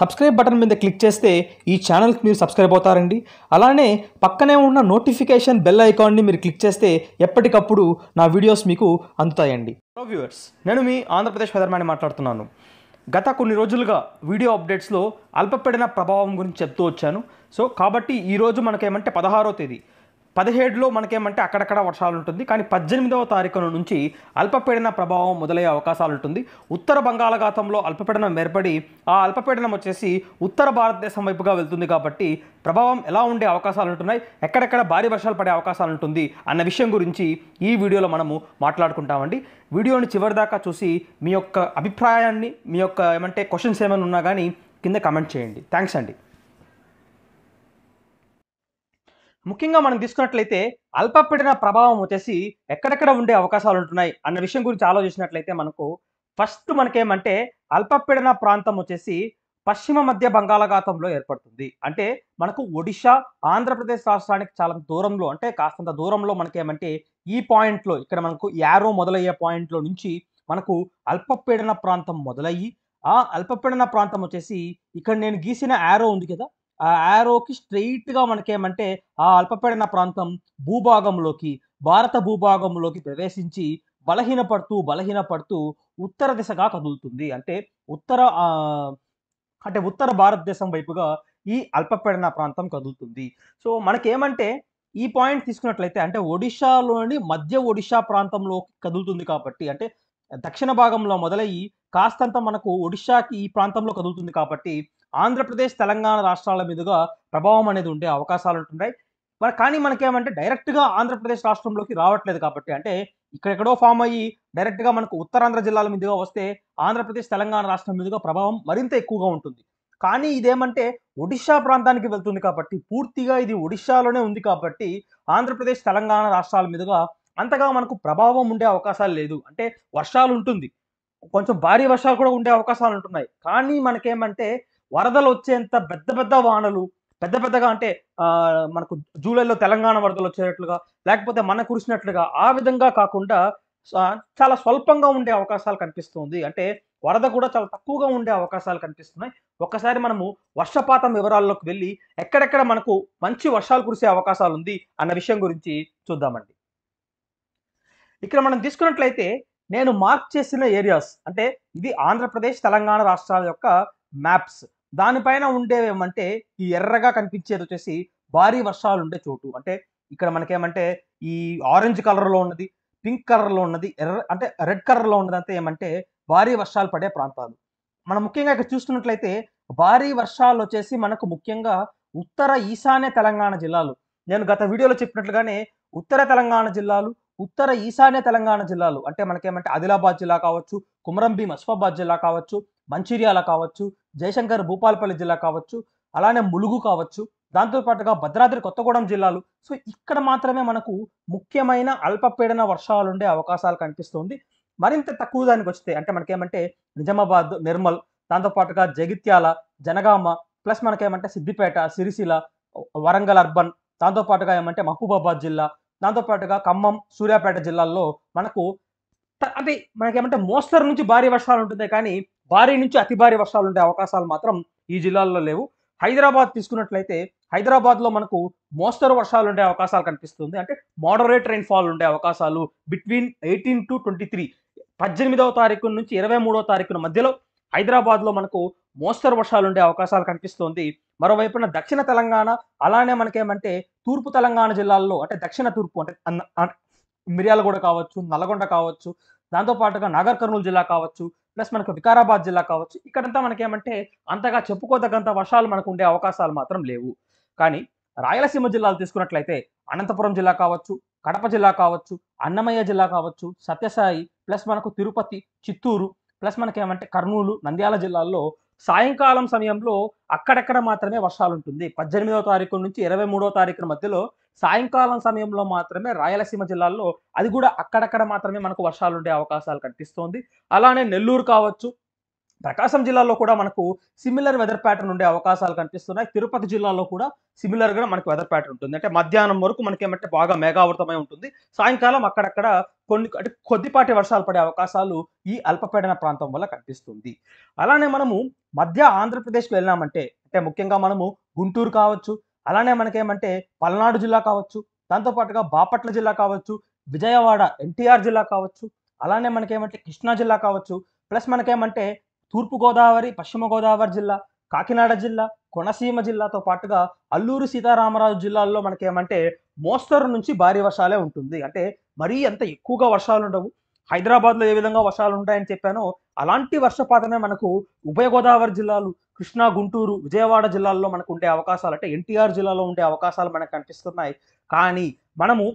subscribe button మీద click చేస్తే ఈ ఛానల్కి మీరు సబ్స్క్రైబ్ అవుతారండి అలానే పక్కనే ఉన్న నోటిఫికేషన్ బెల్ ఐకాన్ని మీరు క్లిక్ చేస్తే ఎప్పటికప్పుడు నా వీడియోస్ మీకు అందుతాయండి హలో వ్యూవర్స్ నేను మీ ఆంధ్రప్రదేశ్ వెదర్మాని మాట్లాడుతున్నాను గత కొన్ని రోజులుగా వీడియో అప్డేట్స్లో అల్పపీడన ప్రభావం గురించి చెప్తూ వచ్చాను సో కాబట్టి ఈరోజు మనకేమంటే పదహారో తేదీ పదిహేడులో మనకేమంటే అక్కడక్కడ వర్షాలు ఉంటుంది కానీ పద్దెనిమిదవ తారీఖు నుంచి అల్పపీడన ప్రభావం మొదలయ్యే అవకాశాలు ఉంటుంది ఉత్తర బంగాళాఖాతంలో అల్పపీడనం ఏర్పడి ఆ అల్పపీడనం వచ్చేసి ఉత్తర భారతదేశం వైపుగా వెళ్తుంది కాబట్టి ప్రభావం ఎలా ఉండే అవకాశాలు ఉంటున్నాయి ఎక్కడెక్కడ భారీ వర్షాలు పడే అవకాశాలు ఉంటుంది అన్న విషయం గురించి ఈ వీడియోలో మనము మాట్లాడుకుంటామండి వీడియోని చివరిదాకా చూసి మీ యొక్క అభిప్రాయాన్ని మీ యొక్క ఏమంటే క్వశ్చన్స్ ఏమైనా ఉన్నా కానీ కింద కమెంట్ చేయండి థ్యాంక్స్ అండి ముఖ్యంగా మనం తీసుకున్నట్లయితే అల్పపీడన ప్రభావం వచ్చేసి ఎక్కడెక్కడ ఉండే అవకాశాలు ఉంటున్నాయి అన్న విషయం గురించి ఆలోచించినట్లయితే మనకు ఫస్ట్ మనకేమంటే అల్పపీడన ప్రాంతం వచ్చేసి పశ్చిమ మధ్య బంగాళాఖాతంలో ఏర్పడుతుంది అంటే మనకు ఒడిశా ఆంధ్రప్రదేశ్ రాష్ట్రానికి చాలా దూరంలో అంటే కాస్తంత దూరంలో మనకేమంటే ఈ పాయింట్లో ఇక్కడ మనకు యారో మొదలయ్యే పాయింట్లో నుంచి మనకు అల్పపీడన ప్రాంతం మొదలయ్యి ఆ అల్పపీడన ప్రాంతం వచ్చేసి ఇక్కడ నేను గీసిన యారో ఉంది కదా ఆ యారోకి స్ట్రెయిట్గా మనకేమంటే ఆ అల్పపీడన ప్రాంతం భూభాగంలోకి భారత భూభాగంలోకి ప్రవేశించి బలహీనపడుతూ బలహీనపడుతూ ఉత్తర దిశగా కదులుతుంది అంటే ఉత్తర అంటే ఉత్తర భారతదేశం వైపుగా ఈ అల్పపీడన ప్రాంతం కదులుతుంది సో మనకేమంటే ఈ పాయింట్ తీసుకున్నట్లయితే అంటే ఒడిశాలోని మధ్య ఒడిశా ప్రాంతంలో కదులుతుంది కాబట్టి అంటే దక్షిణ భాగంలో మొదలయ్యి కాస్తంత మనకు ఒడిశాకి ఈ ప్రాంతంలో కదులుతుంది కాబట్టి ఆంధ్రప్రదేశ్ తెలంగాణ రాష్ట్రాల మీదుగా ప్రభావం అనేది ఉండే అవకాశాలు ఉంటున్నాయి మరి కానీ మనకేమంటే డైరెక్ట్గా ఆంధ్రప్రదేశ్ రాష్ట్రంలోకి రావట్లేదు కాబట్టి అంటే ఇక్కడెక్కడో ఫామ్ అయ్యి డైరెక్ట్గా మనకు ఉత్తరాంధ్ర జిల్లాల మీదుగా వస్తే ఆంధ్రప్రదేశ్ తెలంగాణ రాష్ట్రం మీదుగా ప్రభావం మరింత ఎక్కువగా ఉంటుంది కానీ ఇదేమంటే ఒడిశా ప్రాంతానికి వెళ్తుంది కాబట్టి పూర్తిగా ఇది ఒడిశాలోనే ఉంది కాబట్టి ఆంధ్రప్రదేశ్ తెలంగాణ రాష్ట్రాల మీదుగా అంతగా మనకు ప్రభావం ఉండే అవకాశాలు లేదు అంటే వర్షాలు ఉంటుంది కొంచెం భారీ వర్షాలు కూడా ఉండే అవకాశాలు ఉంటున్నాయి కానీ మనకేమంటే వరదలు వచ్చేంత పెద్ద పెద్ద వానలు పెద్ద పెద్దగా అంటే మనకు జూలైలో తెలంగాణ వరదలు వచ్చేటట్లుగా లేకపోతే మన కురిసినట్లుగా ఆ విధంగా కాకుండా చాలా స్వల్పంగా ఉండే అవకాశాలు కనిపిస్తుంది అంటే వరద కూడా చాలా తక్కువగా ఉండే అవకాశాలు కనిపిస్తున్నాయి ఒక్కసారి మనము వర్షపాతం వివరాల్లోకి వెళ్ళి ఎక్కడెక్కడ మనకు మంచి వర్షాలు కురిసే అవకాశాలు ఉంది అన్న విషయం గురించి చూద్దామండి ఇక్కడ మనం తీసుకున్నట్లయితే నేను మార్క్ చేసిన ఏరియాస్ అంటే ఇది ఆంధ్రప్రదేశ్ తెలంగాణ రాష్ట్రాల యొక్క మ్యాప్స్ దానిపైన ఉండేవేమంటే ఈ ఎర్రగా కనిపించేది వచ్చేసి భారీ వర్షాలు ఉండే చోటు అంటే ఇక్కడ మనకేమంటే ఈ ఆరెంజ్ కలర్లో ఉన్నది పింక్ కలర్లో ఉన్నది ఎర్ర అంటే రెడ్ కలర్లో ఉన్నది అంతా ఏమంటే భారీ వర్షాలు పడే ప్రాంతాలు మనం ముఖ్యంగా ఇక్కడ చూస్తున్నట్లయితే భారీ వర్షాలు వచ్చేసి మనకు ముఖ్యంగా ఉత్తర ఈశాన్య తెలంగాణ జిల్లాలు నేను గత వీడియోలో చెప్పినట్లుగానే ఉత్తర తెలంగాణ జిల్లాలు ఉత్తర ఈశాన్య తెలంగాణ జిల్లాలు అంటే మనకేమంటే ఆదిలాబాద్ జిల్లా కావచ్చు కుమరంభీం అసఫాబాద్ జిల్లా కావచ్చు మంచిర్యాల కావచ్చు జయశంకర్ భూపాలపల్లి జిల్లా కావచ్చు అలానే ములుగు కావచ్చు దాంతోపాటుగా భద్రాద్రి కొత్తగూడెం జిల్లాలు సో ఇక్కడ మాత్రమే మనకు ముఖ్యమైన అల్పపీడన వర్షాలు ఉండే అవకాశాలు కనిపిస్తుంది మరింత తక్కువ దానికి వస్తే అంటే మనకేమంటే నిజామాబాద్ నిర్మల్ దాంతోపాటుగా జగిత్యాల జనగామ ప్లస్ మనకేమంటే సిద్దిపేట సిరిసిల వరంగల్ అర్బన్ దాంతోపాటుగా ఏమంటే మహబూబాబాద్ జిల్లా దాంతోపాటుగా ఖమ్మం సూర్యాపేట జిల్లాల్లో మనకు అంటే మనకేమంటే మోస్తరు నుంచి భారీ వర్షాలు ఉంటుంది కానీ భారీ నుంచి అతి భారీ వర్షాలు ఉండే అవకాశాలు మాత్రం ఈ జిల్లాల్లో లేవు హైదరాబాద్ తీసుకున్నట్లయితే హైదరాబాద్లో మనకు మోస్తరు వర్షాలు ఉండే అవకాశాలు కనిపిస్తుంది అంటే మోడరేట్ రైన్ఫాల్ ఫాల్ ఉండే అవకాశాలు between eighteen to twenty three పద్దెనిమిదవ తారీఖు నుంచి ఇరవై మూడవ తారీఖున మధ్యలో హైదరాబాద్లో మనకు మోస్తరు వర్షాలు ఉండే అవకాశాలు కనిపిస్తోంది మరోవైపున దక్షిణ తెలంగాణ అలానే మనకేమంటే తూర్పు తెలంగాణ జిల్లాల్లో అంటే దక్షిణ తూర్పు అంటే మిర్యాలగూడ కావచ్చు నల్గొండ కావచ్చు దాంతోపాటుగా నాగర్ కర్నూలు జిల్లా కావచ్చు ప్లస్ మనకు వికారాబాద్ జిల్లా కావచ్చు ఇక్కడంతా మనకి ఏమంటే అంతగా చెప్పుకోదగ్గంత వర్షాలు మనకు ఉండే అవకాశాలు మాత్రం లేవు కానీ రాయలసీమ జిల్లాలు తీసుకున్నట్లయితే అనంతపురం జిల్లా కావచ్చు కడప జిల్లా కావచ్చు అన్నమయ్య జిల్లా కావచ్చు సత్యసాయి ప్లస్ మనకు తిరుపతి చిత్తూరు ప్లస్ మనకేమంటే కర్నూలు నంద్యాల జిల్లాల్లో సాయంకాలం సమయంలో అక్కడక్కడ మాత్రమే వర్షాలు ఉంటుంది పద్దెనిమిదవ తారీఖు నుంచి ఇరవై మూడవ తారీఖు మధ్యలో సాయంకాలం సమయంలో మాత్రమే రాయలసీమ జిల్లాల్లో అది కూడా అక్కడక్కడ మాత్రమే మనకు వర్షాలు ఉండే అవకాశాలు కనిపిస్తోంది అలానే నెల్లూరు కావచ్చు ప్రకాశం జిల్లాలో కూడా మనకు సిమిలర్ వెదర్ ప్యాటర్న్ ఉండే అవకాశాలు కనిపిస్తున్నాయి తిరుపతి జిల్లాలో కూడా సిమిలర్గా మనకు వెదర్ ప్యాటర్న్ ఉంటుంది అంటే మధ్యాహ్నం వరకు మనకి ఏమంటే బాగా మేఘావృతమై ఉంటుంది సాయంకాలం అక్కడక్కడ కొన్ని అంటే కొద్దిపాటి వర్షాలు పడే అవకాశాలు ఈ అల్పపీడన ప్రాంతం వల్ల కనిపిస్తుంది అలానే మనము మధ్య ఆంధ్రప్రదేశ్కి వెళ్ళినామంటే అంటే ముఖ్యంగా మనము గుంటూరు కావచ్చు అలానే మనకేమంటే పల్నాడు జిల్లా కావచ్చు దాంతోపాటుగా బాపట్ల జిల్లా కావచ్చు విజయవాడ ఎన్టీఆర్ జిల్లా కావచ్చు అలానే మనకేమంటే కృష్ణా జిల్లా కావచ్చు ప్లస్ మనకేమంటే తూర్పుగోదావరి పశ్చిమ గోదావరి జిల్లా కాకినాడ జిల్లా కొనసీమ జిల్లాతో పాటుగా అల్లూరు సీతారామరాజు జిల్లాల్లో మనకేమంటే మోస్తరు నుంచి భారీ వర్షాలే ఉంటుంది అంటే మరీ అంత ఎక్కువగా వర్షాలు ఉండవు హైదరాబాద్లో ఏ విధంగా వర్షాలు ఉంటాయని చెప్పానో అలాంటి వర్షపాతమే మనకు ఉభయ గోదావరి జిల్లాలు కృష్ణా గుంటూరు విజయవాడ జిల్లాల్లో మనకు ఉండే అవకాశాలు అంటే ఎన్టీఆర్ జిల్లాలో ఉండే అవకాశాలు మనకు కనిపిస్తున్నాయి కానీ మనము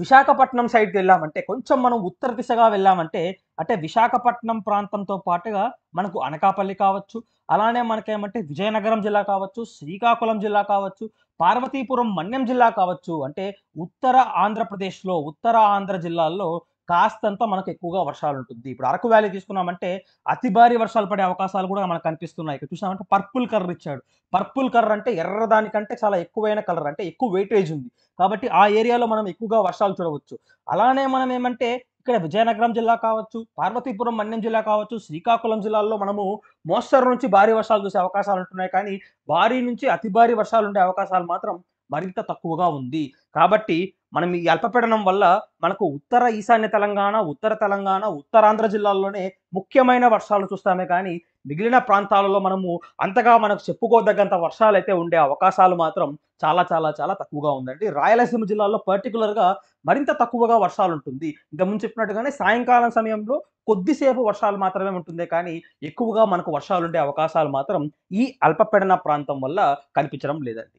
విశాఖపట్నం సైడ్కి వెళ్ళామంటే కొంచెం మనం ఉత్తర దిశగా వెళ్ళామంటే అంటే విశాఖపట్నం ప్రాంతంతో పాటుగా మనకు అనకాపల్లి కావచ్చు అలానే మనకేమంటే విజయనగరం జిల్లా కావచ్చు శ్రీకాకుళం జిల్లా కావచ్చు పార్వతీపురం మన్యం జిల్లా కావచ్చు అంటే ఉత్తర ఆంధ్రప్రదేశ్లో ఉత్తర ఆంధ్ర జిల్లాల్లో కాస్తంత మనకు ఎక్కువగా వర్షాలు ఉంటుంది ఇప్పుడు అరకు వ్యాలీ తీసుకున్నామంటే అతి భారీ వర్షాలు పడే అవకాశాలు కూడా మనకు కనిపిస్తున్నాయి ఇక్కడ చూసినామంటే పర్పుల్ కలర్ ఇచ్చాడు పర్పుల్ కలర్ అంటే ఎర్రదానికంటే చాలా ఎక్కువైన కలర్ అంటే ఎక్కువ వెయిటేజ్ ఉంది కాబట్టి ఆ ఏరియాలో మనం ఎక్కువగా వర్షాలు చూడవచ్చు అలానే మనం ఏమంటే ఇక్కడ విజయనగరం జిల్లా కావచ్చు పార్వతీపురం మన్యం జిల్లా కావచ్చు శ్రీకాకుళం జిల్లాల్లో మనము మోస్తరు నుంచి భారీ వర్షాలు చూసే అవకాశాలు ఉంటున్నాయి కానీ భారీ నుంచి అతి భారీ వర్షాలు ఉండే అవకాశాలు మాత్రం మరింత తక్కువగా ఉంది కాబట్టి మనం ఈ అల్పపీడనం వల్ల మనకు ఉత్తర ఈశాన్య తెలంగాణ ఉత్తర తెలంగాణ ఉత్తరాంధ్ర జిల్లాల్లోనే ముఖ్యమైన వర్షాలు చూస్తామే కానీ మిగిలిన ప్రాంతాలలో మనము అంతగా మనకు చెప్పుకోదగ్గంత వర్షాలు అయితే ఉండే అవకాశాలు మాత్రం చాలా చాలా చాలా తక్కువగా ఉందండి రాయలసీమ జిల్లాలో పర్టికులర్గా మరింత తక్కువగా వర్షాలు ఉంటుంది ఇంకా ముందు చెప్పినట్టుగానే సాయంకాలం సమయంలో కొద్దిసేపు వర్షాలు మాత్రమే ఉంటుంది కానీ ఎక్కువగా మనకు వర్షాలు ఉండే అవకాశాలు మాత్రం ఈ అల్పపీడన ప్రాంతం వల్ల కనిపించడం లేదండి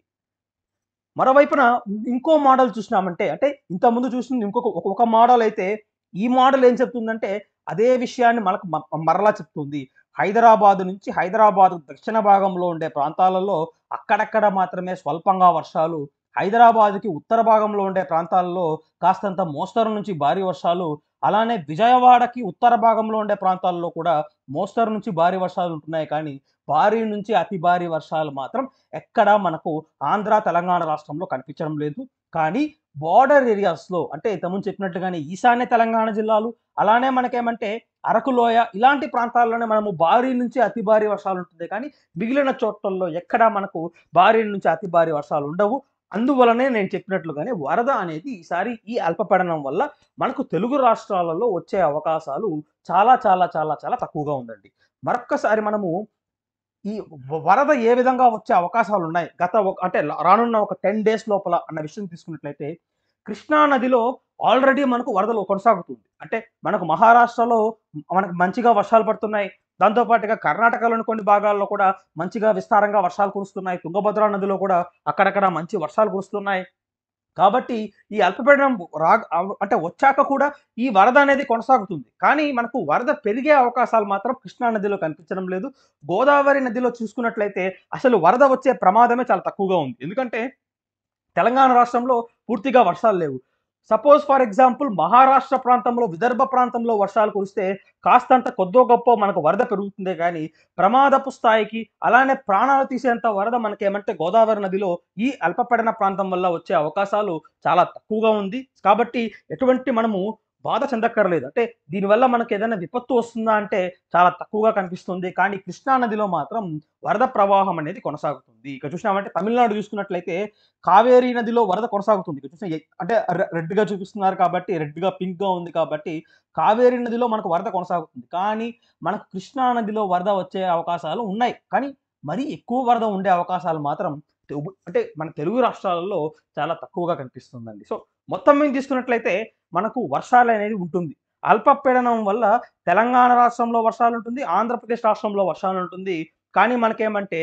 మరోవైపున ఇంకో మోడల్ చూసినామంటే అంటే ఇంతకుముందు చూసిన ఇంకొక ఒక్కొక్క మోడల్ అయితే ఈ మోడల్ ఏం చెప్తుందంటే అదే విషయాన్ని మనకు మరలా చెప్తుంది హైదరాబాద్ నుంచి హైదరాబాద్ దక్షిణ భాగంలో ఉండే ప్రాంతాలలో అక్కడక్కడ మాత్రమే స్వల్పంగా వర్షాలు హైదరాబాద్కి ఉత్తర భాగంలో ఉండే ప్రాంతాల్లో కాస్తంత మోస్తరు నుంచి భారీ వర్షాలు అలానే విజయవాడకి ఉత్తర భాగంలో ఉండే ప్రాంతాల్లో కూడా మోస్తరు నుంచి భారీ వర్షాలు ఉంటున్నాయి కానీ భారీ నుంచి అతి భారీ వర్షాలు మాత్రం ఎక్కడా మనకు ఆంధ్ర తెలంగాణ రాష్ట్రంలో కనిపించడం లేదు కానీ బార్డర్ ఏరియాస్లో అంటే ఇంతకుముందు చెప్పినట్టుగానే ఈశాన్య తెలంగాణ జిల్లాలు అలానే మనకేమంటే అరకులోయ ఇలాంటి ప్రాంతాల్లోనే మనము భారీ నుంచి అతి భారీ వర్షాలు ఉంటుంది కానీ మిగిలిన చోట్లలో ఎక్కడా మనకు భారీ నుంచి అతి భారీ వర్షాలు ఉండవు అందువలనే నేను చెప్పినట్లుగానే వరద అనేది ఈసారి ఈ అల్పపడనం వల్ల మనకు తెలుగు రాష్ట్రాలలో వచ్చే అవకాశాలు చాలా చాలా చాలా చాలా తక్కువగా ఉందండి మరొక్కసారి మనము ఈ వరద ఏ విధంగా వచ్చే అవకాశాలు ఉన్నాయి గత అంటే రానున్న ఒక టెన్ డేస్ లోపల అన్న విషయం తీసుకున్నట్లయితే కృష్ణా నదిలో ఆల్రెడీ మనకు వరదలు కొనసాగుతుంది అంటే మనకు మహారాష్ట్రలో మనకు మంచిగా వర్షాలు పడుతున్నాయి దాంతోపాటుగా కర్ణాటకలోని కొన్ని భాగాల్లో కూడా మంచిగా విస్తారంగా వర్షాలు కురుస్తున్నాయి తుంగభద్ర నదిలో కూడా అక్కడక్కడ మంచి వర్షాలు కురుస్తున్నాయి కాబట్టి ఈ అల్పపీడనం రా అంటే వచ్చాక కూడా ఈ వరద అనేది కొనసాగుతుంది కానీ మనకు వరద పెరిగే అవకాశాలు మాత్రం కృష్ణా నదిలో కనిపించడం లేదు గోదావరి నదిలో చూసుకున్నట్లయితే అసలు వరద వచ్చే ప్రమాదమే చాలా తక్కువగా ఉంది ఎందుకంటే తెలంగాణ రాష్ట్రంలో పూర్తిగా వర్షాలు లేవు సపోజ్ ఫర్ ఎగ్జాంపుల్ మహారాష్ట్ర ప్రాంతంలో విదర్భ ప్రాంతంలో వర్షాలు కురిస్తే కాస్తంత కొద్దో గొప్ప మనకు వరద పెరుగుతుందే కానీ ప్రమాదపు స్థాయికి అలానే ప్రాణాలు తీసేంత వరద మనకేమంటే గోదావరి నదిలో ఈ అల్పపడిన ప్రాంతం వల్ల వచ్చే అవకాశాలు చాలా తక్కువగా ఉంది కాబట్టి ఎటువంటి మనము బాధ చెందక్కర్లేదు అంటే దీనివల్ల మనకు ఏదైనా విపత్తు వస్తుందా అంటే చాలా తక్కువగా కనిపిస్తుంది కానీ కృష్ణా నదిలో మాత్రం వరద ప్రవాహం అనేది కొనసాగుతుంది ఇక చూసినామంటే తమిళనాడు చూసుకున్నట్లయితే కావేరీ నదిలో వరద కొనసాగుతుంది ఇక చూసిన అంటే రెడ్గా చూపిస్తున్నారు కాబట్టి రెడ్గా పింక్గా ఉంది కాబట్టి కావేరీ నదిలో మనకు వరద కొనసాగుతుంది కానీ మనకు కృష్ణా నదిలో వరద వచ్చే అవకాశాలు ఉన్నాయి కానీ మరీ ఎక్కువ వరద ఉండే అవకాశాలు మాత్రం అంటే మన తెలుగు రాష్ట్రాలలో చాలా తక్కువగా కనిపిస్తుందండి సో మొత్తం మేము తీసుకున్నట్లయితే మనకు వర్షాలు అనేది ఉంటుంది అల్పపీడనం వల్ల తెలంగాణ రాష్ట్రంలో వర్షాలు ఉంటుంది ఆంధ్రప్రదేశ్ రాష్ట్రంలో వర్షాలు ఉంటుంది కానీ మనకేమంటే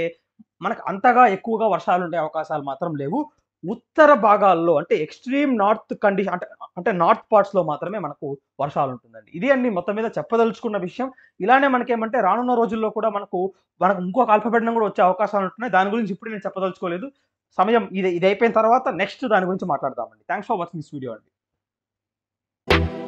మనకు అంతగా ఎక్కువగా వర్షాలు ఉండే అవకాశాలు మాత్రం లేవు ఉత్తర భాగాల్లో అంటే ఎక్స్ట్రీమ్ నార్త్ కండిషన్ అంటే అంటే నార్త్ పార్ట్స్లో మాత్రమే మనకు వర్షాలు ఉంటుందండి ఇది అండి మొత్తం మీద చెప్పదలుచుకున్న విషయం ఇలానే మనకేమంటే రానున్న రోజుల్లో కూడా మనకు మనకు ఇంకో అల్పపీడనం కూడా వచ్చే అవకాశాలు ఉంటున్నాయి దాని గురించి ఇప్పుడు నేను చెప్పదలుచుకోలేదు సమయం ఇది ఇది అయిపోయిన తర్వాత నెక్స్ట్ దాని గురించి మాట్లాడదామండి thanks for watching this video అండి you